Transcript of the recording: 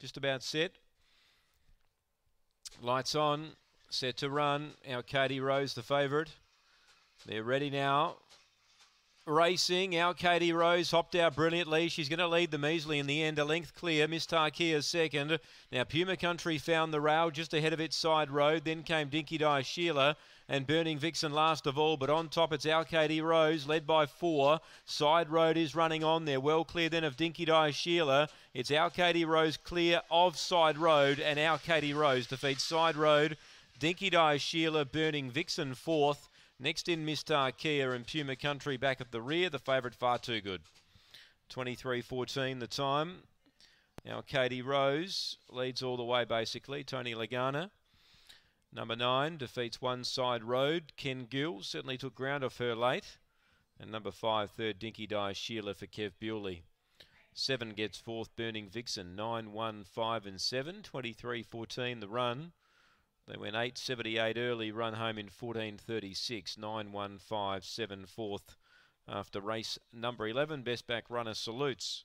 Just about set. Lights on. Set to run. Our Katie Rose, the favourite. They're ready now racing. Our Katie Rose hopped out brilliantly. She's going to lead them easily in the end. A length clear. Miss Tarkia second. Now Puma Country found the rail just ahead of its side road. Then came Dinky Dye Sheila and Burning Vixen last of all. But on top, it's our Katie Rose, led by four. Side Road is running on. They're well clear then of Dinky Dye Sheila. It's our Katie Rose clear of Side Road, and our Katie Rose defeats Side Road. Dinky Dye Sheila, Burning Vixen fourth. Next in, Mistar Kia and Puma Country back at the rear. The favourite far too good. 23.14 the time. Now Katie Rose leads all the way basically. Tony Lagana. Number nine defeats One Side Road. Ken Gill certainly took ground off her late. And number five, third Dinky Dye Sheila for Kev Bewley. Seven gets fourth Burning Vixen. Nine, one, five, and seven. 23.14 the run. They went 8.78 early, run home in 14.36, 9.15, 7 fourth after race number 11. Best back runner salutes.